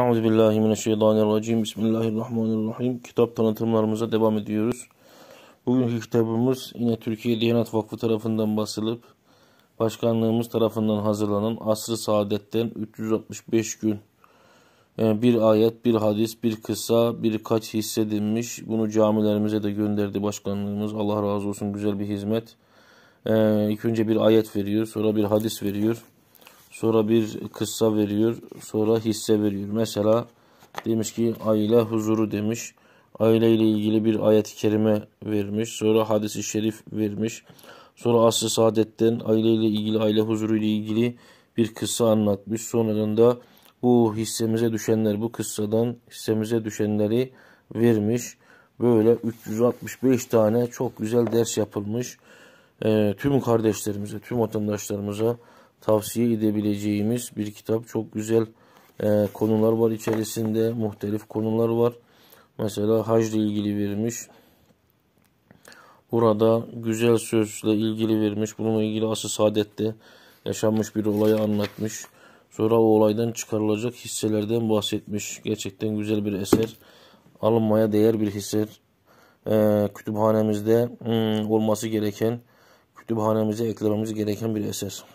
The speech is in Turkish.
Euzubillahimineşşeytanirracim. Bismillahirrahmanirrahim. Kitap tanıtımlarımıza devam ediyoruz. Bugünkü kitabımız yine Türkiye Diyanet Vakfı tarafından basılıp başkanlığımız tarafından hazırlanan Asr-ı Saadet'ten 365 gün yani e, bir ayet, bir hadis, bir kısa, birkaç hissedilmiş. Bunu camilerimize de gönderdi başkanlığımız. Allah razı olsun güzel bir hizmet. Ee, ilk önce bir ayet veriyor, sonra bir hadis veriyor. Sonra bir kıssa veriyor. Sonra hisse veriyor. Mesela demiş ki aile huzuru demiş. Aile ile ilgili bir ayet-i kerime vermiş. Sonra hadisi şerif vermiş. Sonra asr-ı saadetten aile ile ilgili aile huzuru ile ilgili bir kıssa anlatmış. Sonrasında bu hissemize düşenler bu kıssadan hissemize düşenleri vermiş. Böyle 365 tane çok güzel ders yapılmış. E, tüm kardeşlerimize, tüm vatandaşlarımıza tavsiye edebileceğimiz bir kitap. Çok güzel e, konular var içerisinde. Muhtelif konular var. Mesela hac ile ilgili vermiş, Burada güzel sözle ilgili vermiş, Bununla ilgili asıl saadette yaşanmış bir olayı anlatmış. Sonra o olaydan çıkarılacak hisselerden bahsetmiş. Gerçekten güzel bir eser. Alınmaya değer bir eser. Ee, kütüphanemizde hmm, olması gereken, kütüphanemize eklememiz gereken bir eser.